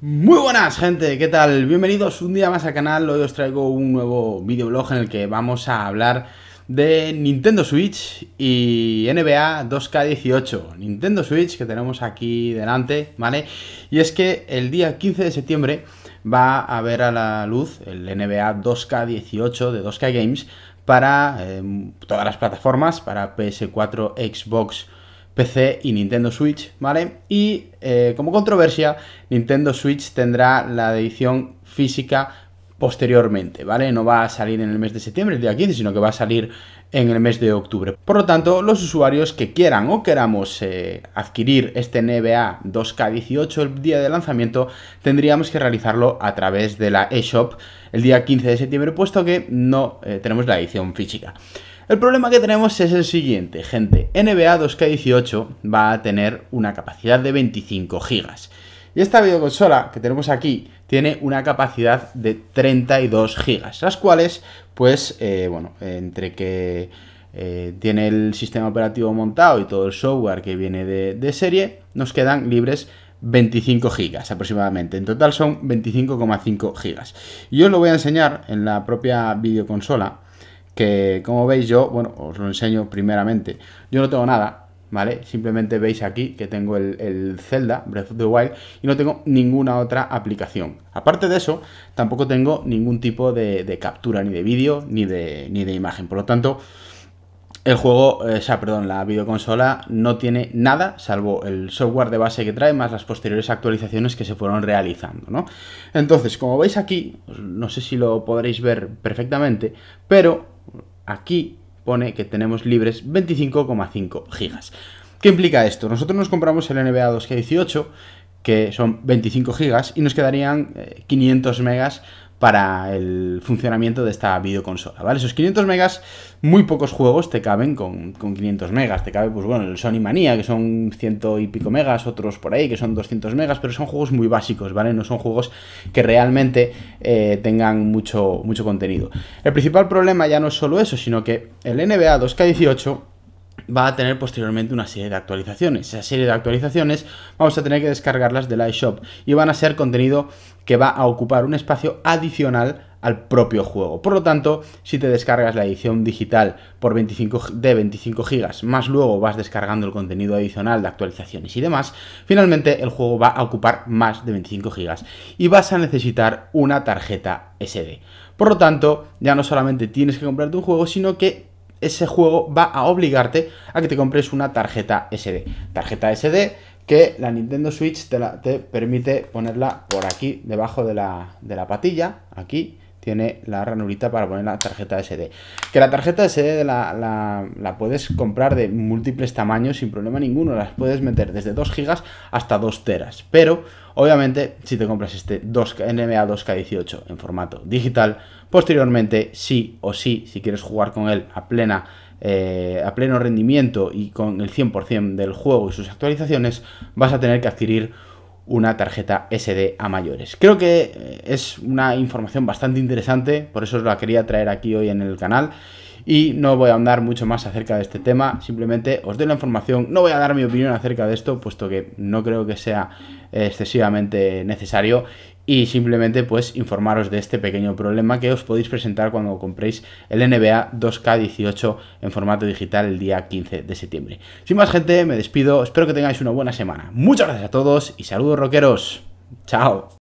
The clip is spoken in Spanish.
Muy buenas gente, ¿qué tal? Bienvenidos un día más al canal, hoy os traigo un nuevo videoblog en el que vamos a hablar de Nintendo Switch y NBA 2K18 Nintendo Switch que tenemos aquí delante, ¿vale? Y es que el día 15 de septiembre va a ver a la luz el NBA 2K18 de 2K Games para eh, todas las plataformas, para PS4, Xbox PC y Nintendo Switch, ¿vale? Y eh, como controversia, Nintendo Switch tendrá la edición física posteriormente, ¿vale? No va a salir en el mes de septiembre, el día 15, sino que va a salir en el mes de octubre. Por lo tanto, los usuarios que quieran o queramos eh, adquirir este NBA 2K18 el día de lanzamiento, tendríamos que realizarlo a través de la eShop el día 15 de septiembre, puesto que no eh, tenemos la edición física. El problema que tenemos es el siguiente, gente. NBA 2K18 va a tener una capacidad de 25 GB. Y esta videoconsola que tenemos aquí tiene una capacidad de 32 GB, las cuales, pues, eh, bueno, entre que eh, tiene el sistema operativo montado y todo el software que viene de, serie, nos quedan libres 25 gigas aproximadamente. En total son 25,5 gigas. Y os lo voy a enseñar en la propia videoconsola que como veis yo, bueno, os lo enseño primeramente. Yo no tengo nada, ¿vale? Simplemente veis aquí que tengo el, el, Zelda, Breath of the Wild, y no tengo ninguna otra aplicación. Aparte de eso, tampoco tengo ningún tipo de, captura, ni de vídeo, ni de, ni de imagen. Por lo tanto, el juego, eh, o sea, perdón, la videoconsola no tiene nada, salvo el software de base que trae, más las posteriores actualizaciones que se fueron realizando, ¿no? Entonces, como veis aquí, pues, no sé si lo podréis ver perfectamente, pero Aquí pone que tenemos libres 25,5 gigas. ¿Qué implica esto? Nosotros nos compramos el NBA 2K18, que son 25 gigas, y nos quedarían 500 eh, megas para el funcionamiento de esta videoconsola, ¿vale? Esos 500 megas, muy pocos juegos te caben con, 500 megas, te cabe, pues bueno, el Sony Manía, que son ciento y pico megas, otros por ahí, que son 200 megas, pero son juegos muy básicos, ¿vale? No son juegos que realmente eh, tengan mucho, mucho contenido. El principal problema ya no es solo eso, sino que el NBA 2K18 va a tener posteriormente una serie de actualizaciones. Esa serie de actualizaciones vamos a tener que descargarlas del iShop y van a ser contenido que va a ocupar un espacio adicional al propio juego. Por lo tanto, si te descargas la edición digital por 25, de 25 GB, más luego vas descargando el contenido adicional de actualizaciones y demás, finalmente el juego va a ocupar más de 25 GB y vas a necesitar una tarjeta SD. Por lo tanto, ya no solamente tienes que comprarte un juego, sino que ese juego va a obligarte a que te compres una tarjeta SD. Tarjeta SD que la Nintendo Switch te, permite ponerla por aquí, debajo de la, de la patilla, aquí, tiene la ranurita para poner la tarjeta SD. Que la tarjeta SD la, puedes comprar de múltiples tamaños sin problema ninguno, las puedes meter desde 2 GB hasta 2 teras, pero obviamente si te compras este 2, NMA 2K18 en formato digital, posteriormente sí o sí, si quieres jugar con él a plena... Eh, a pleno rendimiento y con el 100% del juego y sus actualizaciones, vas a tener que adquirir una tarjeta SD a mayores. Creo que eh, es una información bastante interesante, por eso os la quería traer aquí hoy en el canal. Y no voy a andar mucho más acerca de este tema, simplemente os doy la información, no voy a dar mi opinión acerca de esto, puesto que no creo que sea eh, excesivamente necesario y simplemente pues informaros de este pequeño problema que os podéis presentar cuando compréis el NBA 2K18 en formato digital el día 15 de septiembre. Sin más gente, me despido, espero que tengáis una buena semana. Muchas gracias a todos y saludos rockeros. Chao.